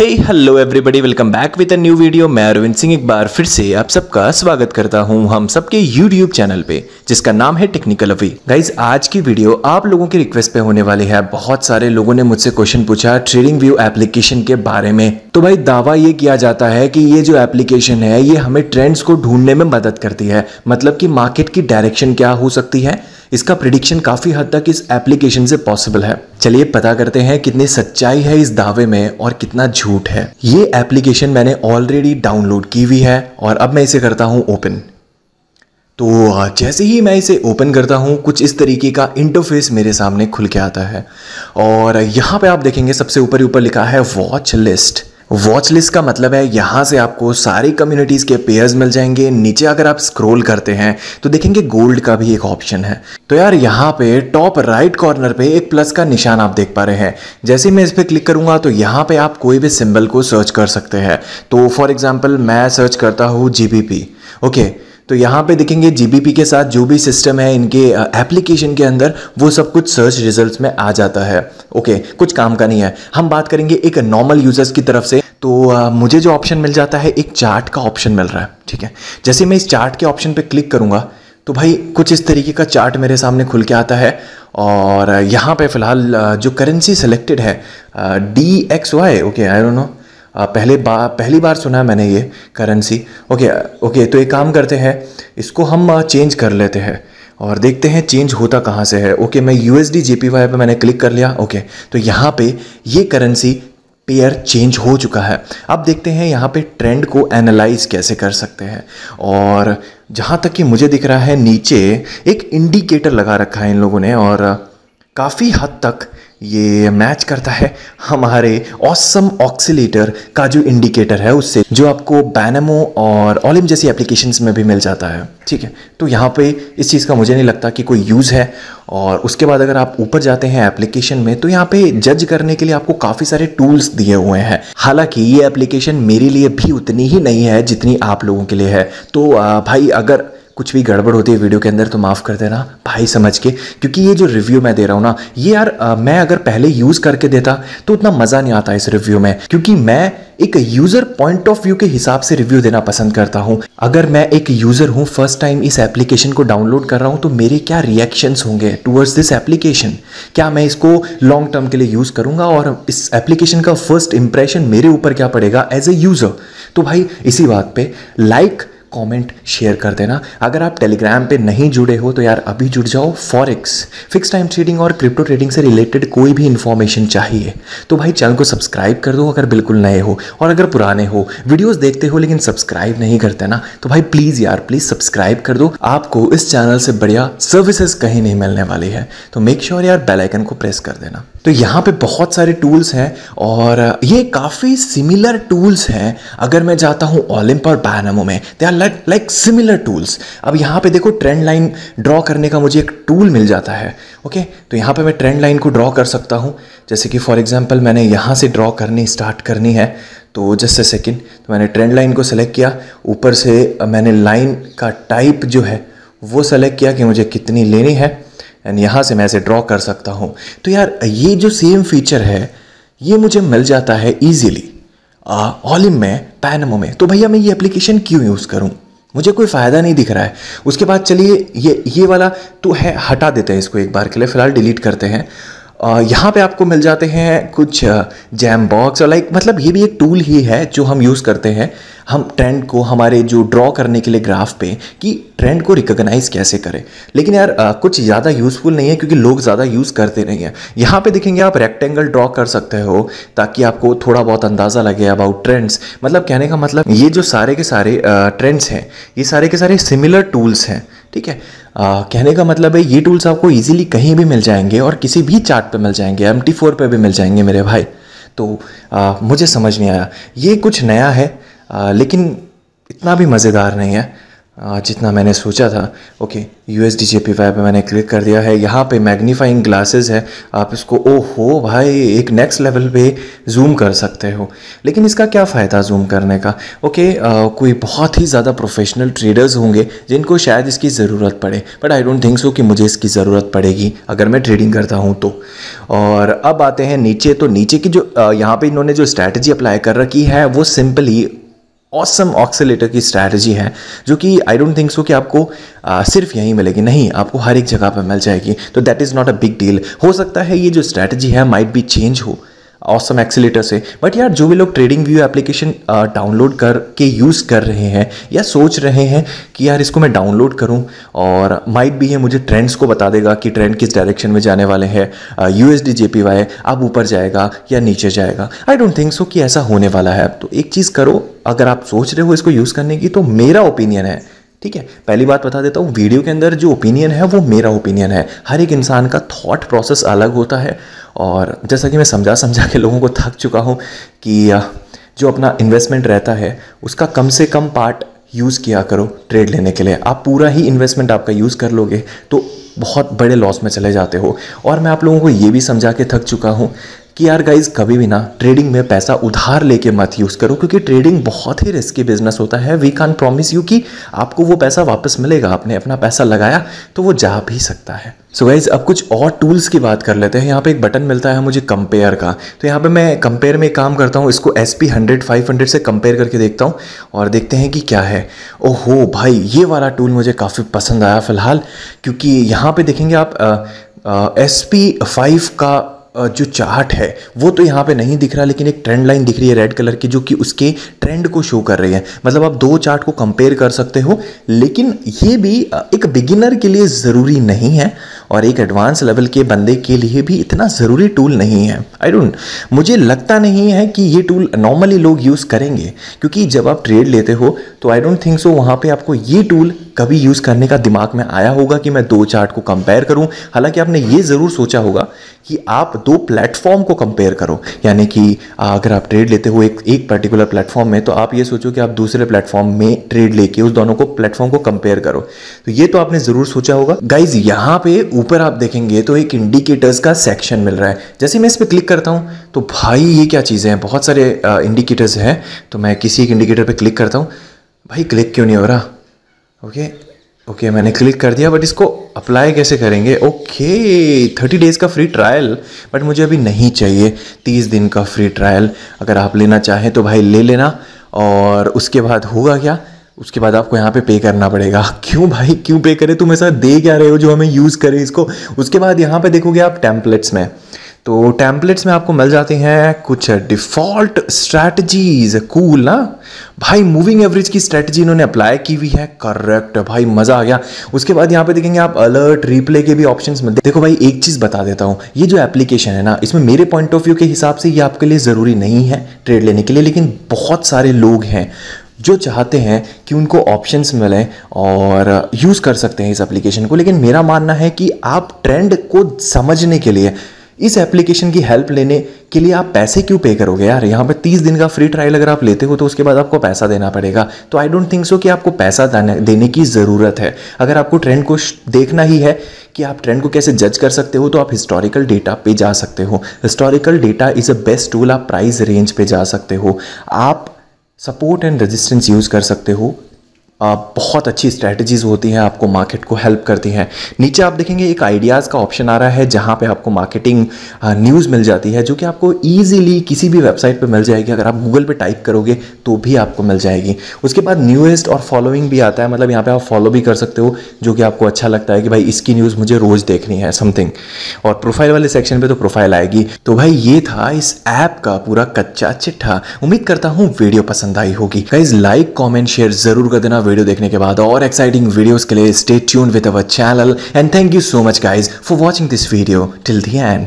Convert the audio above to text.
hey hello everybody welcome back with a new video मैं अरविंद सिंह एक बार फिर से आप सबका स्वागत करता हूं हम सबके यूट्यूब चैनल पे जिसका नाम है टेक्निकल अवी गाइज आज की वीडियो आप लोगों की रिक्वेस्ट पे होने वाली है बहुत सारे लोगों ने मुझसे क्वेश्चन पूछा ट्रेडिंग व्यू एप्लीकेशन के बारे में तो भाई दावा ये किया जाता है कि ये जो एप्लीकेशन है ये हमें ट्रेंड्स को ढूंढने में मदद करती है मतलब कि मार्केट की डायरेक्शन क्या हो सकती है इसका प्रिडिक्शन काफ़ी हद तक इस एप्लीकेशन से पॉसिबल है चलिए पता करते हैं कितनी सच्चाई है इस दावे में और कितना झूठ है ये एप्लीकेशन मैंने ऑलरेडी डाउनलोड की हुई है और अब मैं इसे करता हूं ओपन तो जैसे ही मैं इसे ओपन करता हूं कुछ इस तरीके का इंटरफेस मेरे सामने खुल के आता है और यहां पे आप देखेंगे सबसे ऊपर ऊपर लिखा है वॉच लिस्ट वॉच लिस्ट का मतलब है यहाँ से आपको सारी कम्युनिटीज़ के पेयर्स मिल जाएंगे नीचे अगर आप स्क्रॉल करते हैं तो देखेंगे गोल्ड का भी एक ऑप्शन है तो यार यहाँ पे टॉप राइट कॉर्नर पे एक प्लस का निशान आप देख पा रहे हैं जैसे मैं इस पर क्लिक करूँगा तो यहाँ पे आप कोई भी सिंबल को सर्च कर सकते हैं तो फॉर एग्जाम्पल मैं सर्च करता हूँ जी ओके तो यहाँ पे देखेंगे जीबीपी के साथ जो भी सिस्टम है इनके एप्लीकेशन के अंदर वो सब कुछ सर्च रिजल्ट्स में आ जाता है ओके कुछ काम का नहीं है हम बात करेंगे एक नॉर्मल यूजर्स की तरफ से तो आ, मुझे जो ऑप्शन मिल जाता है एक चार्ट का ऑप्शन मिल रहा है ठीक है जैसे मैं इस चार्ट के ऑप्शन पर क्लिक करूँगा तो भाई कुछ इस तरीके का चार्ट मेरे सामने खुल के आता है और यहाँ पे फिलहाल जो करेंसी सिलेक्टेड है D X Y okay I don't know पहले बार पहली बार सुना है मैंने ये करेंसी ओके ओके तो एक काम करते हैं इसको हम चेंज कर लेते हैं और देखते हैं चेंज होता कहाँ से है ओके मैं यू एस डी पे मैंने क्लिक कर लिया ओके तो यहाँ पे ये करेंसी पेयर चेंज हो चुका है अब देखते हैं यहाँ पे ट्रेंड को एनालाइज कैसे कर सकते हैं और जहाँ तक कि मुझे दिख रहा है नीचे एक इंडिकेटर लगा रखा है इन लोगों ने और काफ़ी हद तक ये मैच करता है हमारे ऑसम ऑक्सीटर का जो इंडिकेटर है उससे जो आपको बैनमो और ऑलिम जैसी एप्लीकेशंस में भी मिल जाता है ठीक है तो यहाँ पे इस चीज़ का मुझे नहीं लगता कि कोई यूज़ है और उसके बाद अगर आप ऊपर जाते हैं एप्लीकेशन में तो यहाँ पे जज करने के लिए आपको काफ़ी सारे टूल्स दिए हुए हैं हालांकि ये एप्लीकेशन मेरे लिए भी उतनी ही नहीं है जितनी आप लोगों के लिए है तो भाई अगर कुछ भी गड़बड़ होती है वीडियो के अंदर तो माफ़ कर देना भाई समझ के क्योंकि ये जो रिव्यू मैं दे रहा हूँ ना ये यार आ, मैं अगर पहले यूज़ करके देता तो उतना मज़ा नहीं आता इस रिव्यू में क्योंकि मैं एक यूज़र पॉइंट ऑफ व्यू के हिसाब से रिव्यू देना पसंद करता हूँ अगर मैं एक यूज़र हूँ फर्स्ट टाइम इस एप्लीकेशन को डाउनलोड कर रहा हूँ तो मेरे क्या रिएक्शंस होंगे टूवर्ड्स दिस एप्लीकेशन क्या मैं इसको लॉन्ग टर्म के लिए यूज़ करूँगा और इस एप्लीकेशन का फर्स्ट इंप्रेशन मेरे ऊपर क्या पड़ेगा एज ए यूज़र तो भाई इसी बात पर लाइक like, कमेंट शेयर कर देना अगर आप टेलीग्राम पे नहीं जुड़े हो तो यार अभी जुड़ जाओ फॉरेक्स फिक्स टाइम ट्रेडिंग और क्रिप्टो ट्रेडिंग से रिलेटेड कोई भी इन्फॉर्मेशन चाहिए तो भाई चैनल को सब्सक्राइब कर दो अगर बिल्कुल नए हो और अगर पुराने हो वीडियोस देखते हो लेकिन सब्सक्राइब नहीं करते ना तो भाई प्लीज़ यार प्लीज़ सब्सक्राइब कर दो आपको इस चैनल से बढ़िया सर्विसेज कहीं नहीं मिलने वाली है तो मेक श्योर sure यार बेलाइकन को प्रेस कर देना तो यहाँ पे बहुत सारे टूल्स हैं और ये काफ़ी सिमिलर टूल्स हैं अगर मैं जाता हूँ ओलिप और पैनमो में they are like like similar tools अब यहाँ पे देखो ट्रेंड लाइन ड्रॉ करने का मुझे एक टूल मिल जाता है ओके तो यहाँ पे मैं ट्रेंड लाइन को ड्रॉ कर सकता हूँ जैसे कि फॉर एग्जाम्पल मैंने यहाँ से ड्रॉ करनी स्टार्ट करनी है तो जस्ट ए सेकेंड तो मैंने ट्रेंड लाइन को सेलेक्ट किया ऊपर से मैंने लाइन का टाइप जो है वो सेलेक्ट किया कि मुझे कितनी लेनी है एंड यहाँ से मैं ऐसे ड्रॉ कर सकता हूँ तो यार ये जो सेम फीचर है ये मुझे मिल जाता है ईजिली ऑलिम में पैनमो में तो भैया मैं ये एप्लीकेशन क्यों यूज़ करूँ मुझे कोई फ़ायदा नहीं दिख रहा है उसके बाद चलिए ये ये वाला तो है हटा देते हैं इसको एक बार के लिए फ़िलहाल डिलीट करते हैं यहाँ पे आपको मिल जाते हैं कुछ जैम बॉक्स और लाइक मतलब ये भी एक टूल ही है जो हम यूज़ करते हैं हम ट्रेंड को हमारे जो ड्रॉ करने के लिए ग्राफ पे कि ट्रेंड को रिकॉग्नाइज कैसे करें लेकिन यार आ, कुछ ज़्यादा यूज़फुल नहीं है क्योंकि लोग ज़्यादा यूज़ करते नहीं हैं यहाँ पे देखेंगे आप रेक्टेंगल ड्रॉ कर सकते हो ताकि आपको थोड़ा बहुत अंदाज़ा लगे अबाउट ट्रेंड्स मतलब कहने का मतलब ये जो सारे के सारे ट्रेंड्स हैं ये सारे के सारे सिमिलर टूल्स हैं ठीक है आ, कहने का मतलब है ये टूल्स आपको ईजिली कहीं भी मिल जाएंगे और किसी भी चार्ट पे मिल जाएंगे एम टी फोर पर भी मिल जाएंगे मेरे भाई तो आ, मुझे समझ नहीं आया ये कुछ नया है आ, लेकिन इतना भी मज़ेदार नहीं है जितना मैंने सोचा था okay U S D J P Y पर मैंने क्लिक कर दिया है यहाँ पे मैग्नीफाइंग ग्लासेस है आप इसको ओ हो भाई एक नेक्स्ट लेवल पे जूम कर सकते हो लेकिन इसका क्या फ़ायदा जूम करने का ओके आ, कोई बहुत ही ज़्यादा प्रोफेशनल ट्रेडर्स होंगे जिनको शायद इसकी ज़रूरत पड़े but I don't think so कि मुझे इसकी ज़रूरत पड़ेगी अगर मैं ट्रेडिंग करता हूँ तो और अब आते हैं नीचे तो नीचे की जो यहाँ पर इन्होंने जो स्ट्रैटेजी अप्लाई कर रखी है वो सिंपली ऑसम ऑक्सीटर की स्ट्रैटेजी है जो कि आई डोंट थिंक सो कि आपको आ, सिर्फ यहीं मिलेगी नहीं आपको हर एक जगह पर मिल जाएगी तो that is not a big deal हो सकता है ये जो स्ट्रैटेजी है माइट बी चेंज हो ऑसम एक्सीटर से बट यार जो भी लोग ट्रेडिंग व्यू एप्लीकेशन डाउनलोड करके यूज़ कर रहे हैं या सोच रहे हैं कि यार इसको मैं डाउनलोड करूं और माइट भी है मुझे ट्रेंड्स को बता देगा कि ट्रेंड किस डायरेक्शन में जाने वाले हैं U S D J P Y अब ऊपर जाएगा या नीचे जाएगा आई डोंट थिंक सो कि ऐसा होने वाला है तो एक चीज़ करो अगर आप सोच रहे हो इसको यूज़ करने की तो मेरा ओपिनियन है ठीक है पहली बात बता देता हूँ वीडियो के अंदर जो ओपिनियन है वो मेरा ओपिनियन है हर एक इंसान का थॉट प्रोसेस अलग होता है और जैसा कि मैं समझा समझा के लोगों को थक चुका हूँ कि जो अपना इन्वेस्टमेंट रहता है उसका कम से कम पार्ट यूज़ किया करो ट्रेड लेने के लिए आप पूरा ही इन्वेस्टमेंट आपका यूज़ कर लोगे तो बहुत बड़े लॉस में चले जाते हो और मैं आप लोगों को ये भी समझा के थक चुका हूँ कि यार गाइज कभी भी ना ट्रेडिंग में पैसा उधार लेके मत यूज़ करो क्योंकि ट्रेडिंग बहुत ही रिस्की बिजनेस होता है वी कैन प्रॉमिस यू कि आपको वो पैसा वापस मिलेगा आपने अपना पैसा लगाया तो वो जा भी सकता है सो so गाइज अब कुछ और टूल्स की बात कर लेते हैं यहाँ पे एक बटन मिलता है मुझे कंपेयर का तो यहाँ पे मैं कंपेयर में काम करता हूँ इसको S P hundred five hundred से कंपेयर करके देखता हूँ और देखते हैं कि क्या है ओहो भाई ये वाला टूल मुझे काफ़ी पसंद आया फ़िलहाल क्योंकि यहाँ पे देखेंगे आप एस पी फाइव का जो चार्ट है वो तो यहाँ पे नहीं दिख रहा लेकिन एक ट्रेंड लाइन दिख रही है रेड कलर की जो कि उसके ट्रेंड को शो कर रही है मतलब आप दो चार्ट को कंपेयर कर सकते हो लेकिन ये भी एक बिगिनर के लिए ज़रूरी नहीं है और एक एडवांस लेवल के बंदे के लिए भी इतना ज़रूरी टूल नहीं है आई डोंट मुझे लगता नहीं है कि ये टूल नॉर्मली लोग यूज़ करेंगे क्योंकि जब आप ट्रेड लेते हो तो आई डोंट थिंक सो वहाँ पर आपको ये टूल कभी यूज़ करने का दिमाग में आया होगा कि मैं दो चार्ट को कंपेयर करूं हालांकि आपने ये ज़रूर सोचा होगा कि आप दो प्लेटफॉर्म को कंपेयर करो यानी कि अगर आप ट्रेड लेते हो एक एक पर्टिकुलर प्लेटफॉर्म में तो आप ये सोचो कि आप दूसरे प्लेटफॉर्म में ट्रेड लेके उस दोनों को प्लेटफॉर्म को कंपेयर करो तो ये तो आपने ज़रूर सोचा होगा गाइज यहाँ पे ऊपर आप देखेंगे तो एक इंडिकेटर्स का सेक्शन मिल रहा है जैसे मैं इस पर क्लिक करता हूँ तो भाई ये क्या चीज़ें हैं बहुत सारे इंडिकेटर्स हैं तो मैं किसी एक इंडिकेटर पर क्लिक करता हूँ भाई क्लिक क्यों नहीं हो रहा ओके ओके मैंने क्लिक कर दिया बट इसको अप्लाई कैसे करेंगे ओके थर्टी डेज़ का फ्री ट्रायल बट मुझे अभी नहीं चाहिए तीस दिन का फ्री ट्रायल अगर आप लेना चाहें तो भाई ले लेना और उसके बाद होगा क्या उसके बाद आपको यहाँ पे पे करना पड़ेगा क्यों भाई क्यों पे करें तुम ऐसा दे क्या रहे हो जो हमें यूज़ करें इसको उसके बाद यहाँ पे देखोगे आप टेम्पलेट्स में तो टैंपलेट्स में आपको मिल जाते हैं कुछ डिफ़ॉल्ट स्ट्रैटजीज कूल ना भाई मूविंग एवरेज की स्ट्रैटेजी इन्होंने अप्लाई की हुई है करेक्ट भाई मज़ा आ गया उसके बाद यहाँ पे देखेंगे आप अलर्ट रिप्ले के भी ऑप्शन मिलते देखो भाई एक चीज़ बता देता हूँ ये जो एप्लीकेशन है ना इसमें मेरे पॉइंट ऑफ व्यू के हिसाब से ये आपके लिए ज़रूरी नहीं है ट्रेड लेने के लिए लेकिन बहुत सारे लोग हैं जो चाहते हैं कि उनको ऑप्शंस मिलें और यूज़ कर सकते हैं इस एप्लीकेशन को लेकिन मेरा मानना है कि आप ट्रेंड को समझने के लिए इस एप्लीकेशन की हेल्प लेने के लिए आप पैसे क्यों पे करोगे यार यहाँ पे तीस दिन का फ्री ट्रायल अगर आप लेते हो तो उसके बाद आपको पैसा देना पड़ेगा तो आई डोंट थिंक सो कि आपको पैसा देने की ज़रूरत है अगर आपको ट्रेंड को देखना ही है कि आप ट्रेंड को कैसे जज कर सकते हो तो आप हिस्टोरिकल डेटा पे जा सकते हो historical data is a best tool आप प्राइस रेंज पे जा सकते हो आप सपोर्ट एंड रेजिस्टेंस यूज़ कर सकते हो बहुत अच्छी स्ट्रैटेजीज़ होती हैं आपको मार्केट को हेल्प करती हैं नीचे आप देखेंगे एक आइडियाज़ का ऑप्शन आ रहा है जहाँ पे आपको मार्केटिंग न्यूज़ मिल जाती है जो कि आपको ईजिली किसी भी वेबसाइट पे मिल जाएगी अगर आप गूगल पे टाइप करोगे तो भी आपको मिल जाएगी उसके बाद न्यूएस्ट और फॉलोइंग भी आता है मतलब यहाँ पर आप फॉलो भी कर सकते हो जो कि आपको अच्छा लगता है कि भाई इसकी न्यूज़ मुझे रोज़ देखनी है समथिंग और प्रोफाइल वाले सेक्शन पर तो प्रोफाइल आएगी तो भाई ये था इस ऐप का पूरा कच्चा चिट्ठा उम्मीद करता हूँ वीडियो पसंद आई होगी गाइज लाइक कॉमेंट शेयर ज़रूर कर देना वीडियो देखने के बाद और एक्साइटिंग वीडियोस के लिए stay tune with our channel and thank you so much guys for watching this video till the and